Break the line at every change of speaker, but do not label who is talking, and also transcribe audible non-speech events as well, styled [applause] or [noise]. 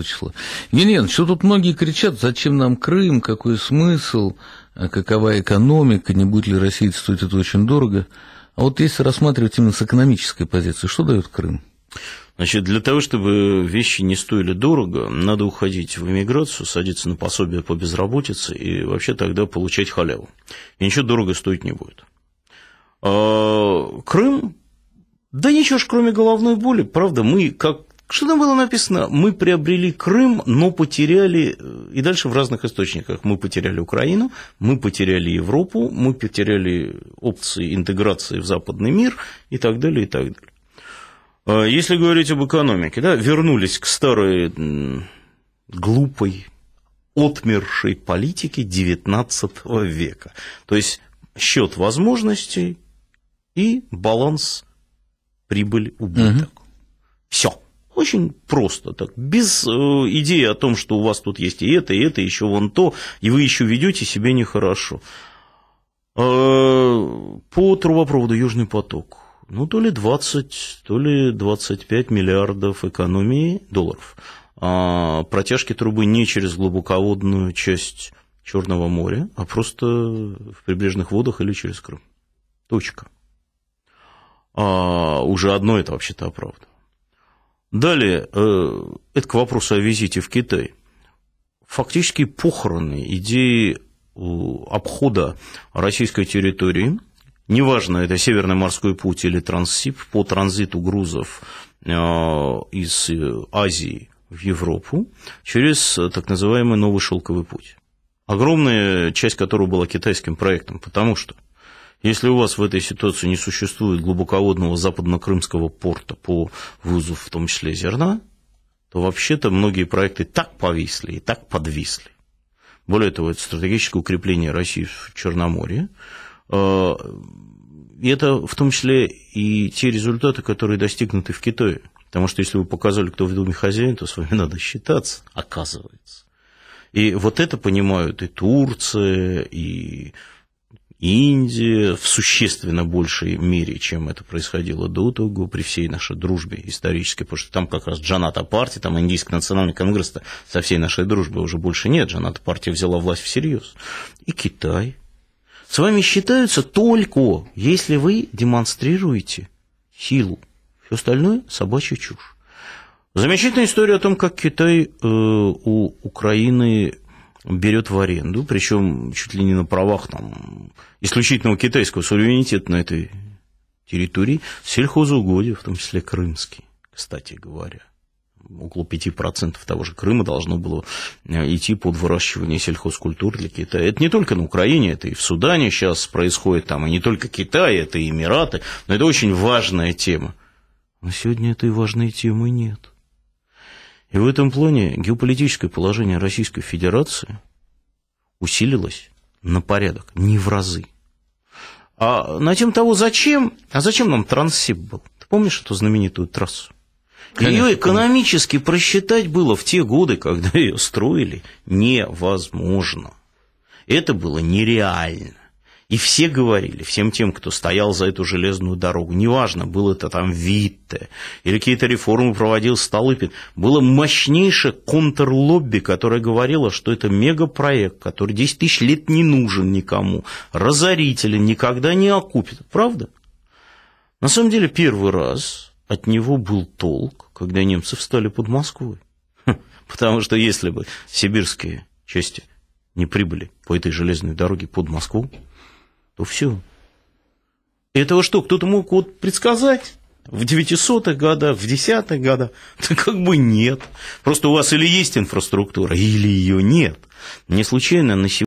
числа. Не, нет, ну, что тут многие кричат, зачем нам Крым, какой смысл, а какова экономика, не будет ли Россия стоить это очень дорого. А вот если рассматривать именно с экономической позиции, что дает Крым? Значит, для того, чтобы вещи не стоили дорого, надо уходить в эмиграцию, садиться на пособие по безработице и вообще тогда получать халяву. И ничего дорого стоить не будет. А Крым да ничего ж, кроме головной боли. Правда, мы как что там было написано? Мы приобрели Крым, но потеряли, э, и дальше в разных источниках, мы потеряли Украину, мы потеряли Европу, мы потеряли опции интеграции в западный мир и так далее, и так далее. А, если говорить об экономике, да, вернулись к старой глупой, отмершей политике XIX века. То есть счет возможностей и баланс прибыль-убыток. Угу. Все. Очень просто так, без э, идеи о том, что у вас тут есть и это, и это, и еще вон то, и вы еще ведете себя нехорошо. А, по трубопроводу «Южный поток» ну, то ли 20, то ли 25 миллиардов экономии долларов. А протяжки трубы не через глубоководную часть Черного моря, а просто в прибрежных водах или через Крым. Точка. А уже одно это вообще-то оправдано. Далее, э, это к вопросу о визите в Китай. Фактически похороны идеи обхода российской территории, неважно, это Северный морской путь или Транссиб, по транзиту грузов э, из Азии в Европу через так называемый новый шелковый путь огромная часть которого была китайским проектом, потому что если у вас в этой ситуации не существует глубоководного западно-крымского порта по вызову в том числе зерна, то вообще-то многие проекты так повисли и так подвисли. Более того, это стратегическое укрепление России в Черноморье. Э, и это в том числе и те результаты, которые достигнуты в Китае. Потому что если вы показали, кто в доме хозяин, то с вами надо считаться, оказывается. И вот это понимают и Турция, и Индия в существенно большей мере, чем это происходило до того, при всей нашей дружбе исторической, потому что там как раз Джаната партия, там Индийский национальный конгресс то со всей нашей дружбы уже больше нет, Джаната партия взяла власть всерьез. И Китай. С вами считаются только, если вы демонстрируете силу. Все остальное – собачья чушь. Замечательная история о том, как Китай э, у Украины берет в аренду, причем чуть ли не на правах там, исключительного китайского суверенитета на этой территории, сельхозугодия, в том числе крымские, кстати говоря. Около 5% того же Крыма должно было э, идти под выращивание сельхозкультур для Китая. Это не только на Украине, это и в Судане сейчас происходит, там, и не только Китай, это и Эмираты, но это очень важная тема. Но сегодня этой важной темы нет. И в этом плане геополитическое положение Российской Федерации усилилось на порядок, не в разы. А на тем того, зачем, а зачем нам Транссиб был? Ты помнишь эту знаменитую трассу? ее экономически конечно. просчитать было в те годы, когда [laughs] ее строили, невозможно. Это было нереально. И все говорили, всем тем, кто стоял за эту железную дорогу, неважно, был это там Витте или какие-то реформы проводил Столыпин, было мощнейшее контрлобби, которое говорило, что это мегапроект, который 10 тысяч лет не нужен никому, разорителя никогда не окупит. Правда? На самом деле, первый раз от него был толк, когда немцы встали под Москвой. Потому что если бы сибирские части не прибыли по этой железной дороге под Москву, то все. Этого что, кто-то мог вот предсказать? В 900-х годах, в 10-х годах? Да как бы нет. Просто у вас или есть инфраструктура, или ее нет. Не случайно на сегодня...